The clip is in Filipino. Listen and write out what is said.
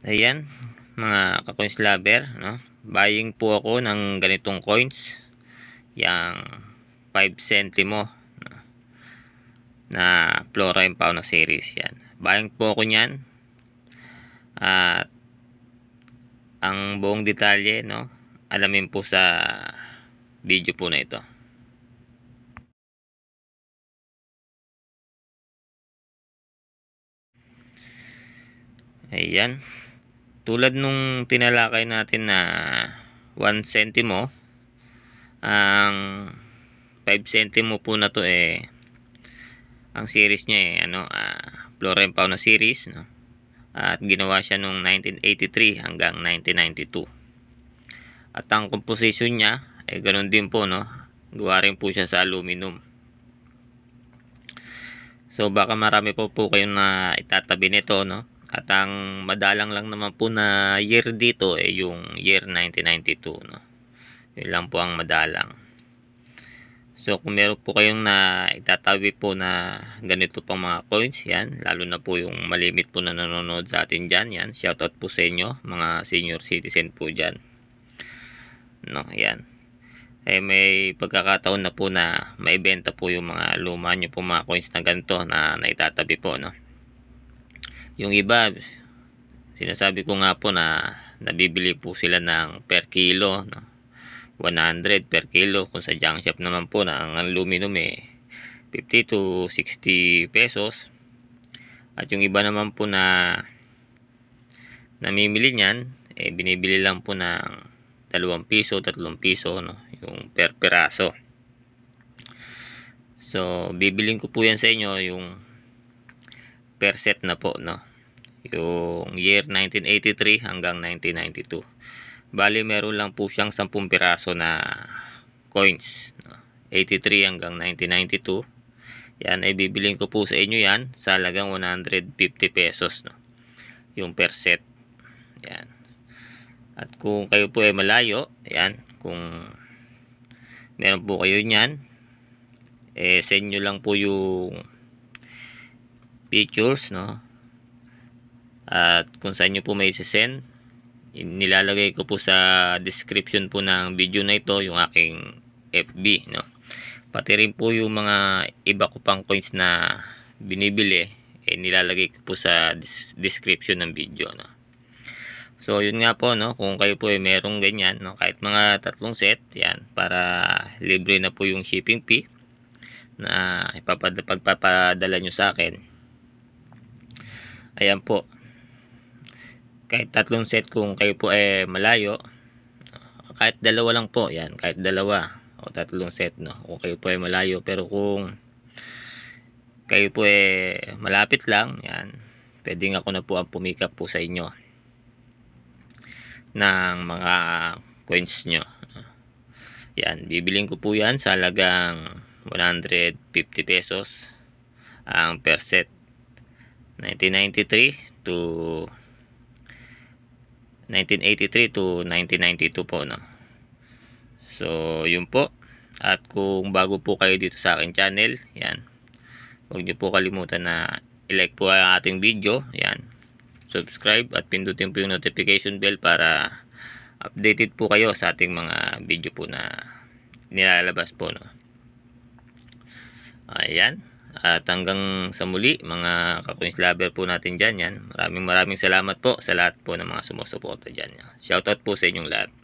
Ayan, mga ka-coins lover, no? Buying po ako ng ganitong coins. Yang 5 centimo no? na Flora and Fauna series 'yan. Buying po ako niyan. At ang buong detalye, no? Alamin po sa video po na ito. Ayan tulad nung tinalakay natin na 1 centimo ang 5 centimo po na to eh ang series niya eh ano uh, flora and fauna series no at ginawa siya nung 1983 hanggang 1992 at ang composition niya ay eh, ganun din po no gawa rin po siya sa aluminum so baka marami po po kayong na itatabi nito no at ang madalang lang naman po na year dito ay eh, yung year 1992. No? Yun lang po ang madalang. So kung meron po kayong na itatabi po na ganito pang mga coins, yan, lalo na po yung malimit po na nanonood sa atin dyan, yan, shoutout po sa inyo, mga senior citizen po dyan. No, yan. Eh, may pagkakataon na po na maibenta po yung mga luma nyo po mga coins na ganito na naitatabi po, no. Yung iba, sinasabi ko nga po na nabibili po sila ng per kilo, no? 100 per kilo. Kung sa junk shop naman po na ang aluminum eh, 50 to 60 pesos. At yung iba naman po na namimili niyan, eh, binibili lang po ng 2 piso, 3 piso, no? yung per peraso. So, bibiling ko po yan sa inyo, yung per set na po no yung year 1983 hanggang 1992 bali meron lang po siyang 10 piraso na coins no? 83 hanggang 1992 yan ay bibiling ko po sa inyo yan sa halagang 150 pesos no? yung per set yan at kung kayo po ay malayo yan kung meron po kayo niyan eh send niyo lang po yung pictures, no? At kung saan nyo po may send nilalagay ko po sa description po ng video na ito yung aking FB, no? Pati rin po yung mga iba ko pang coins na binibili, eh, nilalagay ko po sa description ng video, no? So, yun nga po, no? Kung kayo po ay eh, merong ganyan, no? Kahit mga tatlong set, yan, para libre na po yung shipping fee na ipapadala nyo sa akin ayan po kahit tatlong set kung kayo po eh malayo kahit dalawa lang po yan kahit dalawa o tatlong set no kung kayo po eh malayo pero kung kayo po eh malapit lang yan pwedeng ako na po ang pumikap po sa inyo ng mga coins nyo yan bibiling ko po yan sa halagang 150 pesos ang per set 1993 to 1983 to 1992 po no. So, yun po. At kung bago po kayo dito sa akin channel, yan. Huwag niyo po kalimutan na i-like po ang ating video, yan. Subscribe at pindutin po yung notification bell para updated po kayo sa ating mga video po na nilalabas po no. Ayan. At hanggang sa muli mga kakoins lover po natin dyan yan. Maraming maraming salamat po sa lahat po ng mga sumusuporta dyan. Shoutout po sa inyong lahat.